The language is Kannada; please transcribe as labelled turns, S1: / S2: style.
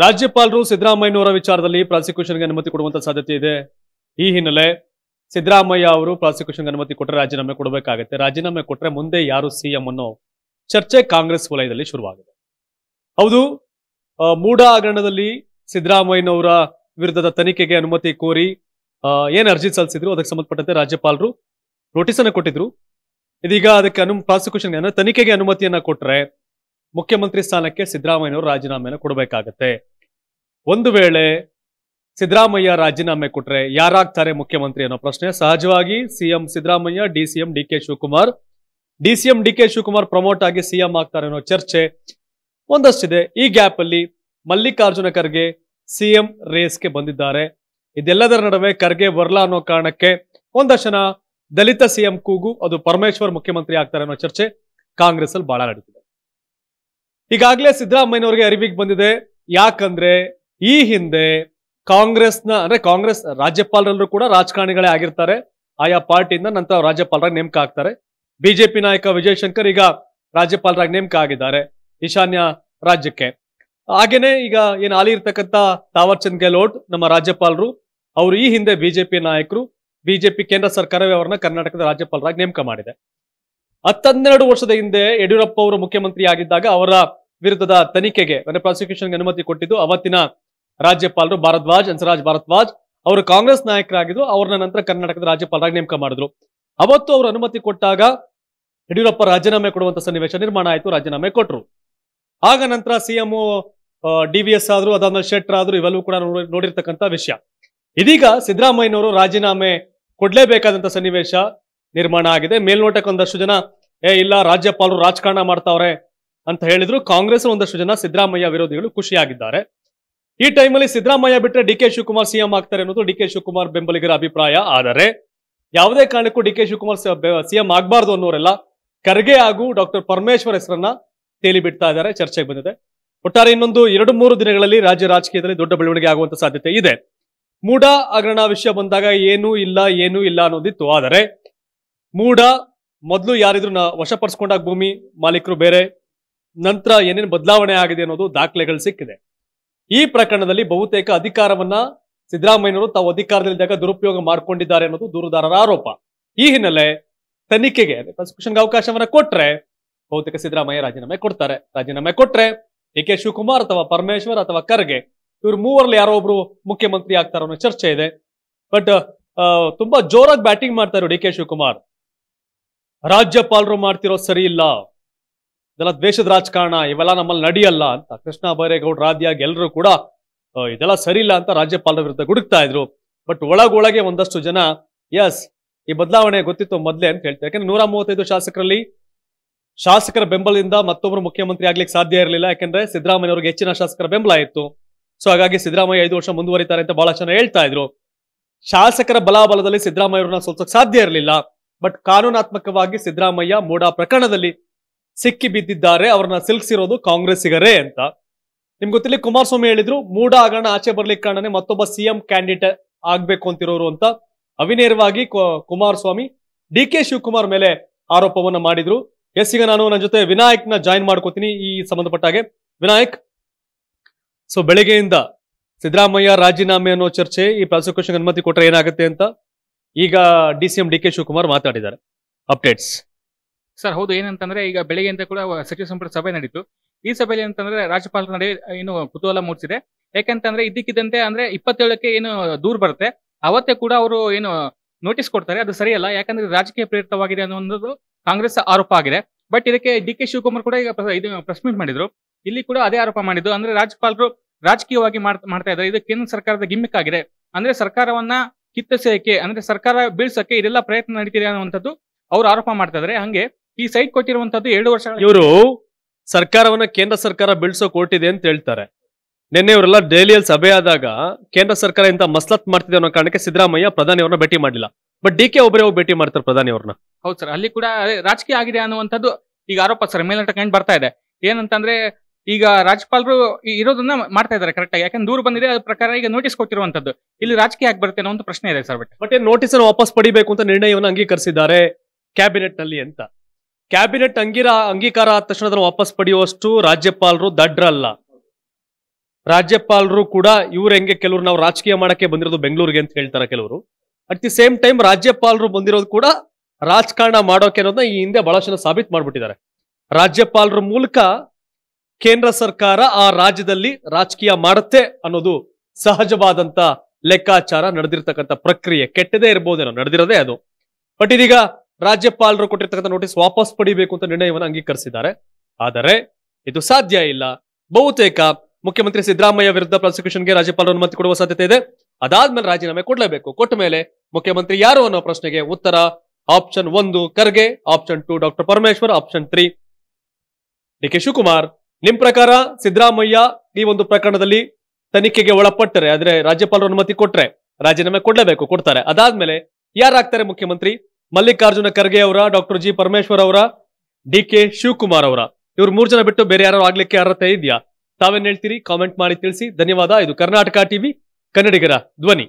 S1: ರಾಜ್ಯಪಾಲರು ಸಿದ್ದರಾಮಯ್ಯನವರ ವಿಚಾರದಲ್ಲಿ ಪ್ರಾಸಿಕ್ಯೂಷನ್ಗೆ ಅನುಮತಿ ಕೊಡುವಂತ ಸಾಧ್ಯತೆ ಇದೆ ಈ ಹಿನ್ನೆಲೆ ಸಿದ್ದರಾಮಯ್ಯ ಅವರು ಪ್ರಾಸಿಕ್ಯೂಷನ್ಗೆ ಅನುಮತಿ ಕೊಟ್ಟರೆ ರಾಜೀನಾಮೆ ಕೊಡಬೇಕಾಗುತ್ತೆ ರಾಜೀನಾಮೆ ಕೊಟ್ಟರೆ ಮುಂದೆ ಯಾರು ಸಿಎಂ ಅನ್ನೋ ಚರ್ಚೆ ಕಾಂಗ್ರೆಸ್ ವಲಯದಲ್ಲಿ ಶುರುವಾಗಿದೆ ಹೌದು ಮೂಢ ಹಗರಣದಲ್ಲಿ ಸಿದ್ದರಾಮಯ್ಯನವರ ವಿರುದ್ಧದ ತನಿಖೆಗೆ ಅನುಮತಿ ಕೋರಿ ಏನು ಅರ್ಜಿ ಸಲ್ಲಿಸಿದ್ರು ಅದಕ್ಕೆ ಸಂಬಂಧಪಟ್ಟಂತೆ ರಾಜ್ಯಪಾಲರು ನೋಟಿಸ್ ಕೊಟ್ಟಿದ್ರು ಇದೀಗ ಅದಕ್ಕೆ ಅನು ಪ್ರಾಸಿಕ್ಯೂಷನ್ಗೆ ತನಿಖೆಗೆ ಅನುಮತಿಯನ್ನ ಕೊಟ್ಟರೆ ಮುಖ್ಯಮಂತ್ರಿ ಸ್ಥಾನಕ್ಕೆ ಸಿದ್ದರಾಮಯ್ಯನವರು ರಾಜೀನಾಮೆಯನ್ನು ಕೊಡಬೇಕಾಗತ್ತೆ ಒಂದು ವೇಳೆ ಸಿದ್ದರಾಮಯ್ಯ ರಾಜೀನಾಮೆ ಕೊಟ್ರೆ ಯಾರಾಗ್ತಾರೆ ಮುಖ್ಯಮಂತ್ರಿ ಅನ್ನೋ ಪ್ರಶ್ನೆ ಸಹಜವಾಗಿ CM Siddaramaiah D CM D K Shivakumar D CM D K Shivakumar promote ಆಗಿ ಸಿಎಂ ಆಗ್ತಾರೆ ಅನ್ನೋ ಚರ್ಚೆ ಒಂದಷ್ಟಿದೆ ಈ ಗ್ಯಾಪ್ ಅಲ್ಲಿ ಮಲ್ಲಿಕಾರ್ಜುನ ಖರ್ಗೆ ಸಿಎಂ ರೇಸ್ಗೆ ಬಂದಿದ್ದಾರೆ ಇದೆಲ್ಲದರ ನಡುವೆ ಖರ್ಗೆ ಬರಲಾ ಅನ್ನೋ ಕಾರಣಕ್ಕೆ ಒಂದಷ್ಟು ದಲಿತ ಸಿಎಂ ಕೂಗು ಅದು ಪರಮೇಶ್ವರ್ ಮುಖ್ಯಮಂತ್ರಿ ಆಗ್ತಾರೆ ಅನ್ನೋ ಚರ್ಚೆ ಕಾಂಗ್ರೆಸ್ ಅಲ್ಲಿ ಬಹಳ ನಡೀತಿದೆ ಈಗಾಗಲೇ ಸಿದ್ದರಾಮಯ್ಯನವರಿಗೆ ಅರಿವಿಗೆ ಬಂದಿದೆ ಯಾಕಂದ್ರೆ ಈ ಹಿಂದೆ ಕಾಂಗ್ರೆಸ್ನ ಅಂದ್ರೆ ಕಾಂಗ್ರೆಸ್ ರಾಜ್ಯಪಾಲರೆಲ್ಲರೂ ಕೂಡ ರಾಜಕಾರಣಿಗಳೇ ಆಗಿರ್ತಾರೆ ಆಯಾ ಪಾರ್ಟಿಯಿಂದ ನಂತರ ರಾಜ್ಯಪಾಲರಾಗಿ ನೇಮಕ ಆಗ್ತಾರೆ ಬಿಜೆಪಿ ನಾಯಕ ವಿಜಯ್ ಶಂಕರ್ ಈಗ ರಾಜ್ಯಪಾಲರಾಗಿ ನೇಮಕ ಆಗಿದ್ದಾರೆ ಈಶಾನ್ಯ ರಾಜ್ಯಕ್ಕೆ ಹಾಗೇನೆ ಈಗ ಏನು ಹಾಲಿ ಇರ್ತಕ್ಕಂಥ ತಾವರ್ ಚಂದ್ ಗೆಹ್ಲೋಟ್ ನಮ್ಮ ರಾಜ್ಯಪಾಲರು ಅವರು ಈ ಹಿಂದೆ ಬಿಜೆಪಿ ನಾಯಕರು ಬಿಜೆಪಿ ಕೇಂದ್ರ ಸರ್ಕಾರವೇ ಅವರನ್ನ ಕರ್ನಾಟಕದ ರಾಜ್ಯಪಾಲರಾಗಿ ನೇಮಕ ಮಾಡಿದೆ ಹತ್ತನ್ನೆರಡು ವರ್ಷದ ಹಿಂದೆ ಯಡಿಯೂರಪ್ಪ ಅವರು ಮುಖ್ಯಮಂತ್ರಿ ಆಗಿದ್ದಾಗ ಅವರ ವಿರುದ್ಧದ ತನಿಖೆಗೆ ಅಂದರೆ ಪ್ರಾಸಿಕ್ಯೂಷನ್ಗೆ ಅನುಮತಿ ಕೊಟ್ಟಿದ್ದು ಅವತ್ತಿನ ರಾಜ್ಯಪಾಲರು ಭಾರದ್ವಾಜ್ ಹಂಸರಾಜ್ ಭಾರದ್ವಾಜ್ ಅವರು ಕಾಂಗ್ರೆಸ್ ನಾಯಕರಾಗಿದ್ದು ಅವ್ರನ್ನ ನಂತರ ಕರ್ನಾಟಕದ ರಾಜ್ಯಪಾಲರಾಗಿ ನೇಮಕ ಮಾಡಿದ್ರು ಅವತ್ತು ಅವರು ಅನುಮತಿ ಕೊಟ್ಟಾಗ ಯಡಿಯೂರಪ್ಪ ರಾಜೀನಾಮೆ ಕೊಡುವಂತ ಸನ್ನಿವೇಶ ನಿರ್ಮಾಣ ಆಯಿತು ರಾಜೀನಾಮೆ ಕೊಟ್ಟರು ಆಗ ನಂತರ ಸಿಎಂ ಡಿ ವಿ ಎಸ್ ಆದ್ರು ಶೆಟ್ಟರ್ ಆದ್ರು ಇವೆಲ್ಲವೂ ಕೂಡ ನೋಡಿರ್ತಕ್ಕಂಥ ವಿಷಯ ಇದೀಗ ಸಿದ್ದರಾಮಯ್ಯನವರು ರಾಜೀನಾಮೆ ಕೊಡ್ಲೇಬೇಕಾದಂತಹ ಸನ್ನಿವೇಶ ನಿರ್ಮಾಣ ಆಗಿದೆ ಮೇಲ್ನೋಟಕ್ಕೆ ಒಂದಷ್ಟು ಜನ ಏ ಇಲ್ಲ ರಾಜ್ಯಪಾಲರು ರಾಜಕಾರಣ ಮಾಡ್ತಾವ್ರೆ ಅಂತ ಹೇಳಿದ್ರು ಕಾಂಗ್ರೆಸ್ ಒಂದಷ್ಟು ಜನ ಸಿದ್ದರಾಮಯ್ಯ ವಿರೋಧಿಗಳು ಖುಷಿಯಾಗಿದ್ದಾರೆ ಈ ಟೈಮಲ್ಲಿ ಸಿದ್ದರಾಮಯ್ಯ ಬಿಟ್ಟರೆ ಡಿ ಕೆ ಶಿವಕುಮಾರ್ ಸಿಎಂ ಆಗ್ತಾರೆ ಅನ್ನೋದು ಡಿ ಕೆ ಶಿವಕುಮಾರ್ ಬೆಂಬಲಿಗರ ಅಭಿಪ್ರಾಯ ಆದರೆ ಯಾವುದೇ ಕಾರಣಕ್ಕೂ ಡಿ ಕೆ ಶಿವಕುಮಾರ್ ಸಿಎಂ ಆಗಬಾರ್ದು ಅನ್ನೋರೆಲ್ಲ ಖರ್ಗೆ ಹಾಗೂ ಡಾಕ್ಟರ್ ಪರಮೇಶ್ವರ್ ಹೆಸರನ್ನ ತೇಲಿ ಬಿಡ್ತಾ ಇದ್ದಾರೆ ಚರ್ಚೆಗೆ ಬಂದಿದೆ ಒಟ್ಟಾರೆ ಇನ್ನೊಂದು ಎರಡು ಮೂರು ದಿನಗಳಲ್ಲಿ ರಾಜ್ಯ ರಾಜಕೀಯದಲ್ಲಿ ದೊಡ್ಡ ಬೆಳವಣಿಗೆ ಆಗುವಂತ ಸಾಧ್ಯತೆ ಇದೆ ಮೂಡ ಹಗರಣ ವಿಷಯ ಬಂದಾಗ ಏನೂ ಇಲ್ಲ ಏನೂ ಇಲ್ಲ ಅನ್ನೋದಿತ್ತು ಆದರೆ ಮೂಡ ಮೊದಲು ಯಾರಿದ್ರು ವಶಪಡಿಸ್ಕೊಂಡಾಗ ಭೂಮಿ ಮಾಲೀಕರು ಬೇರೆ ನಂತರ ಏನೇನು ಬದಲಾವಣೆ ಆಗಿದೆ ಅನ್ನೋದು ದಾಖಲೆಗಳು ಸಿಕ್ಕಿದೆ ಈ ಪ್ರಕರಣದಲ್ಲಿ ಬಹುತೇಕ ಅಧಿಕಾರವನ್ನ ಸಿದ್ದರಾಮಯ್ಯನವರು ತಾವು ಅಧಿಕಾರದಲ್ಲಿದ್ದಾಗ ದುರುಪಯೋಗ ಮಾಡಿಕೊಂಡಿದ್ದಾರೆ ಅನ್ನೋದು ದೂರುದಾರರ ಆರೋಪ ಈ ಹಿನ್ನೆಲೆ ತನಿಖೆಗೆ ಪ್ರಾಸಿಕ್ಯೂಷನ್ಗೆ ಅವಕಾಶವನ್ನ ಕೊಟ್ರೆ ಬಹುತೇಕ ಸಿದ್ದರಾಮಯ್ಯ ರಾಜೀನಾಮೆ ಕೊಡ್ತಾರೆ ರಾಜೀನಾಮೆ ಕೊಟ್ರೆ ಡಿ ಕೆ ಶಿವಕುಮಾರ್ ಅಥವಾ ಪರಮೇಶ್ವರ್ ಅಥವಾ ಖರ್ಗೆ ಇವ್ರು ಮೂವರಲ್ಲಿ ಯಾರೋ ಒಬ್ರು ಮುಖ್ಯಮಂತ್ರಿ ಆಗ್ತಾರೋ ಅನ್ನೋ ಚರ್ಚೆ ಇದೆ ಬಟ್ ತುಂಬಾ ಜೋರಾಗಿ ಬ್ಯಾಟಿಂಗ್ ಮಾಡ್ತಾರೆ ಡಿ ಕೆ ಶಿವಕುಮಾರ್ ರಾಜ್ಯಪಾಲರು ಮಾಡ್ತಿರೋ ಸರಿ ಇಲ್ಲ ಇದೆಲ್ಲ ದ್ವೇಷದ ರಾಜಕಾರಣ ಇವೆಲ್ಲ ನಮ್ಮಲ್ಲಿ ನಡೆಯಲ್ಲ ಅಂತ ಕೃಷ್ಣ ಬೈರೇಗೌಡ ಆದಿಯಾಗಿ ಎಲ್ಲರೂ ಕೂಡ ಇದೆಲ್ಲ ಸರಿಯಿಲ್ಲ ಅಂತ ರಾಜ್ಯಪಾಲರ ವಿರುದ್ಧ ಗುಡುಕ್ತಾ ಇದ್ರು ಬಟ್ ಒಳಗೊಳಗೆ ಒಂದಷ್ಟು ಜನ ಎಸ್ ಈ ಬದಲಾವಣೆ ಗೊತ್ತಿತ್ತು ಮೊದಲೇ ಅಂತ ಹೇಳ್ತಾರೆ ಯಾಕಂದ್ರೆ ನೂರ ಮೂವತ್ತೈದು ಶಾಸಕರಲ್ಲಿ ಶಾಸಕರ ಬೆಂಬಲದಿಂದ ಮತ್ತೊಬ್ಬರು ಮುಖ್ಯಮಂತ್ರಿ ಆಗ್ಲಿಕ್ಕೆ ಸಾಧ್ಯ ಇರಲಿಲ್ಲ ಯಾಕಂದ್ರೆ ಸಿದ್ದರಾಮಯ್ಯ ಅವ್ರಿಗೆ ಹೆಚ್ಚಿನ ಶಾಸಕರ ಬೆಂಬಲ ಇತ್ತು ಸೊ ಹಾಗಾಗಿ ಸಿದ್ದರಾಮಯ್ಯ ಐದು ವರ್ಷ ಮುಂದುವರಿತಾರೆ ಅಂತ ಬಹಳ ಜನ ಹೇಳ್ತಾ ಇದ್ರು ಶಾಸಕರ ಬಲಾಬಲದಲ್ಲಿ ಸಿದ್ದರಾಮಯ್ಯ ಅವ್ರನ್ನ ಸೋಲ್ಸೋಕ್ ಸಾಧ್ಯ ಇರಲಿಲ್ಲ ಬಟ್ ಕಾನೂನಾತ್ಮಕವಾಗಿ ಸಿದ್ದರಾಮಯ್ಯ ಮೂಡಾ ಪ್ರಕರಣದಲ್ಲಿ ಸಿಕ್ಕಿ ಬಿದ್ದಿದ್ದಾರೆ ಅವ್ರನ್ನ ಸಿಲ್ಕ್ಸಿರೋದು ಕಾಂಗ್ರೆಸ್ಸಿಗರೇ ಅಂತ ನಿಮ್ಗೆ ಗೊತ್ತಿಲ್ಲ ಕುಮಾರಸ್ವಾಮಿ ಹೇಳಿದ್ರು ಮೂಡ ಆಗಣ ಆಚೆ ಬರ್ಲಿಕ್ಕೆ ಕಾರಣನೇ ಮತ್ತೊಬ್ಬ ಸಿಎಂ ಕ್ಯಾಂಡಿಡೇಟ್ ಆಗ್ಬೇಕು ಅಂತಿರೋರು ಅಂತ ಅವಿನೇರವಾಗಿ ಕುಮಾರಸ್ವಾಮಿ ಡಿ ಕೆ ಶಿವಕುಮಾರ್ ಮೇಲೆ ಆರೋಪವನ್ನ ಮಾಡಿದ್ರು ಎಸ್ ಈಗ ನಾನು ನನ್ನ ಜೊತೆ ನ ಜಾಯಿನ್ ಮಾಡ್ಕೋತೀನಿ ಈ ಸಂಬಂಧಪಟ್ಟ ಹಾಗೆ ವಿನಾಯಕ್ ಸೊ ಬೆಳಿಗ್ಗೆಯಿಂದ ಸಿದ್ದರಾಮಯ್ಯ ರಾಜೀನಾಮೆ ಅನ್ನೋ ಚರ್ಚೆ ಈ ಪ್ರಾಸಿಕ್ಯೂಷನ್ ಅನುಮತಿ ಕೊಟ್ಟರೆ ಏನಾಗುತ್ತೆ ಅಂತ ಈಗ D C M D K Shivakumar ಮಾತಾಡಿದ್ದಾರೆ ಅಪ್ಡೇಟ್ಸ್
S2: ಸರ್ ಹೌದು ಏನಂತಂದ್ರೆ ಈಗ ಬೆಳಗ್ಗೆಯಿಂದ ಕೂಡ ಸಚಿವ ಸಂಪುಟ ಸಭೆ ನಡೀತು ಈ ಸಭೆಯಲ್ಲಿ ಅಂತಂದ್ರೆ ರಾಜ್ಯಪಾಲರ ನಡುವೆ ಏನು ಕುತೂಹಲ ಮೂಡಿಸಿದೆ ಯಾಕಂತಂದ್ರೆ ಇದಕ್ಕಿದ್ದಂತೆ ಅಂದ್ರೆ ಇಪ್ಪತ್ತೇಳಕ್ಕೆ ಏನು ದೂರ ಬರುತ್ತೆ ಅವತ್ತೇ ಕೂಡ ಅವರು ಏನು ನೋಟಿಸ್ ಕೊಡ್ತಾರೆ ಅದು ಸರಿಯಲ್ಲ ಯಾಕಂದ್ರೆ ರಾಜಕೀಯ ಪ್ರೇರಿತವಾಗಿದೆ ಅನ್ನೋದು ಕಾಂಗ್ರೆಸ್ ಆರೋಪ ಆಗಿದೆ ಬಟ್ ಇದಕ್ಕೆ ಡಿ ಕೆ ಶಿವಕುಮಾರ್ ಕೂಡ ಈಗ ಇದು ಪ್ರೆಸ್ ಮಾಡಿದ್ರು ಇಲ್ಲಿ ಕೂಡ ಅದೇ ಆರೋಪ ಮಾಡಿದ್ದು ಅಂದ್ರೆ ರಾಜ್ಯಪಾಲರು ರಾಜಕೀಯವಾಗಿ ಮಾಡ್ತಾ ಇದ್ದಾರೆ ಇದು ಕೇಂದ್ರ ಸರ್ಕಾರದ ಗಿಮ್ಮಿಕ್ ಆಗಿದೆ ಅಂದ್ರೆ ಸರ್ಕಾರವನ್ನ ಕಿತ್ತಸೇಕೆ ಅಂದ್ರೆ ಸರ್ಕಾರ ಬೀಳ್ಸಕ್ಕೆ ಇದೆಲ್ಲ ಪ್ರಯತ್ನ ನಡೀತಿದೆ ಅನ್ನುವಂಥದ್ದು ಅವ್ರು ಆರೋಪ ಮಾಡ್ತಾ ಇದ್ದಾರೆ ಹಂಗೆ ಈ ಸೈಟ್ ಕೊಟ್ಟಿರುವಂತದ್ದು ಎರಡು ವರ್ಷ ಇವರು
S1: ಸರ್ಕಾರವನ್ನ ಕೇಂದ್ರ ಸರ್ಕಾರ ಬೀಳ್ಸೋ ಕೊಟ್ಟಿದೆ ಅಂತ ಹೇಳ್ತಾರೆ ನಿನ್ನೆ ಇವರೆಲ್ಲ ದೆಹಲಿಯಲ್ಲಿ ಸಭೆ ಆದಾಗ ಕೇಂದ್ರ ಸರ್ಕಾರ ಇಂತ ಮಸ್ಲತ್ ಮಾಡ್ತಿದೆ ಅನ್ನೋ ಕಾರಣಕ್ಕೆ ಸಿದ್ದರಾಮಯ್ಯ ಪ್ರಧಾನಿಯವರನ್ನ ಭೇಟಿ ಮಾಡಿಲ್ಲ ಬಟ್ ಡಿ ಕೆ ಒಬ್ಬರೇ ಭೇಟಿ ಮಾಡ್ತಾರೆ ಅವ್ರನ್ನ
S2: ಹೌದು ಸರ್ ಅಲ್ಲಿ ಕೂಡ ರಾಜಕೀಯ ಆಗಿದೆ ಅನ್ನುವಂಥದ್ದು ಈಗ ಆರೋಪ ಸರ್ ಮೇಲೆ ಕಂಡು ಬರ್ತಾ ಇದೆ ಏನಂತಂದ್ರೆ ಈಗ ರಾಜ್ಯಪಾಲರು ಇರೋದನ್ನ ಮಾಡ್ತಾ ಇದ್ದಾರೆ
S1: ಕರೆಕ್ಟ್ ಆಗಿ ಯಾಕಂದ್ರೆ ದೂರು ಬಂದಿದೆ ಅದ್ರ ಪ್ರಕಾರ ಈಗ ನೋಟಿಸ್ ಕೊಟ್ಟಿರುವಂತದ್ದು ಇಲ್ಲಿ ರಾಜಕೀಯ ಆಗಿ ಬರುತ್ತೆ ಅನ್ನೋ ಒಂದು ಪ್ರಶ್ನೆ ಇದೆ ಸರ್ ಬಟ್ ಬಟ್ ನೋಟಿಸ್ ವಾಪಸ್ ಪಡಿಬೇಕು ಅಂತ ನಿರ್ಣಯವನ್ನು ಅಂಗೀಕರಿಸಿದ್ದಾರೆ ಕ್ಯಾಬಿನೆಟ್ ನಲ್ಲಿ ಅಂತ ಕ್ಯಾಬಿನೆಟ್ ಅಂಗಿರ ಅಂಗೀಕಾರ ಆದ ತಕ್ಷಣ ಅದನ್ನು ವಾಪಸ್ ಪಡೆಯುವಷ್ಟು ರಾಜ್ಯಪಾಲರು ದಡ್ರಲ್ಲ ರಾಜ್ಯಪಾಲರು ಕೂಡ ಇವ್ರು ಹೆಂಗೆ ಕೆಲವರು ನಾವು ರಾಜಕೀಯ ಮಾಡಕ್ಕೆ ಬಂದಿರೋದು ಬೆಂಗಳೂರಿಗೆ ಅಂತ ಹೇಳ್ತಾರೆ ಕೆಲವರು ಅಟ್ ದಿ ಸೇಮ್ ಟೈಮ್ ರಾಜ್ಯಪಾಲರು ಬಂದಿರೋದು ಕೂಡ ರಾಜಕಾರಣ ಮಾಡೋಕೆ ಅನ್ನೋದನ್ನ ಈ ಹಿಂದೆ ಬಹಳಷ್ಟು ಜನ ಸಾಬೀತು ಮಾಡ್ಬಿಟ್ಟಿದ್ದಾರೆ ರಾಜ್ಯಪಾಲರ ಮೂಲಕ ಕೇಂದ್ರ ಸರ್ಕಾರ ಆ ರಾಜ್ಯದಲ್ಲಿ ರಾಜಕೀಯ ಮಾಡುತ್ತೆ ಅನ್ನೋದು ಸಹಜವಾದಂತ ಲೆಕ್ಕಾಚಾರ ನಡೆದಿರ್ತಕ್ಕಂಥ ಪ್ರಕ್ರಿಯೆ ಕೆಟ್ಟದೇ ಇರ್ಬೋದೇನೋ ನಡೆದಿರೋದೇ ಅದು ಬಟ್ ಇದೀಗ ರಾಜ್ಯಪಾಲರು ಕೊಟ್ಟಿರ್ತಕ್ಕಂಥ ನೋಟಿಸ್ ವಾಪಸ್ ಪಡಿಬೇಕು ಅಂತ ನಿರ್ಣಯವನ್ನು ಅಂಗೀಕರಿಸಿದ್ದಾರೆ ಆದರೆ ಇದು ಸಾಧ್ಯ ಇಲ್ಲ ಬಹುತೇಕ ಮುಖ್ಯಮಂತ್ರಿ ಸಿದ್ದರಾಮಯ್ಯ ವಿರುದ್ಧ ಪ್ರಾಸಿಕ್ಯೂಷನ್ಗೆ ರಾಜ್ಯಪಾಲರು ಅನುಮತಿ ಕೊಡುವ ಸಾಧ್ಯತೆ ಇದೆ ಅದಾದ್ಮೇಲೆ ರಾಜೀನಾಮೆ ಕೊಡಲೇಬೇಕು ಕೊಟ್ಟ ಮೇಲೆ ಮುಖ್ಯಮಂತ್ರಿ ಯಾರು ಅನ್ನೋ ಪ್ರಶ್ನೆಗೆ ಉತ್ತರ ಆಪ್ಷನ್ ಒಂದು Kharge option two doctor Parameshwar option three D K Shivakumar ನಿಮ್ ಪ್ರಕಾರ ಸಿದ್ದರಾಮಯ್ಯ ಈ ಒಂದು ಪ್ರಕರಣದಲ್ಲಿ ತನಿಖೆಗೆ ಒಳಪಟ್ಟರೆ ಆದ್ರೆ ರಾಜ್ಯಪಾಲರು ಅನುಮತಿ ಕೊಟ್ರೆ ರಾಜೀನಾಮೆ ಕೊಡಲೇಬೇಕು ಕೊಡ್ತಾರೆ ಅದಾದ್ಮೇಲೆ ಯಾರಾಗ್ತಾರೆ ಮುಖ್ಯಮಂತ್ರಿ ಮಲ್ಲಿಕಾರ್ಜುನ ಖರ್ಗೆ ಅವರ ಡಾಕ್ಟರ್ ಜಿ ಪರಮೇಶ್ವರ್ ಅವರ ಡಿ ಕೆ ಶಿವಕುಮಾರ್ ಅವರ ಇವರು ಮೂರ್ ಜನ ಬಿಟ್ಟು ಬೇರೆ ಯಾರು ಆಗ್ಲಿಕ್ಕೆ ಅರ್ಹತೆ ಇದೆಯಾ ತಾವೇನ್ ಹೇಳ್ತೀರಿ ಕಾಮೆಂಟ್ ಮಾಡಿ ತಿಳಿಸಿ ಧನ್ಯವಾದ ಇದು ಕರ್ನಾಟಕ ಟಿವಿ ಕನ್ನಡಿಗರ ಧ್ವನಿ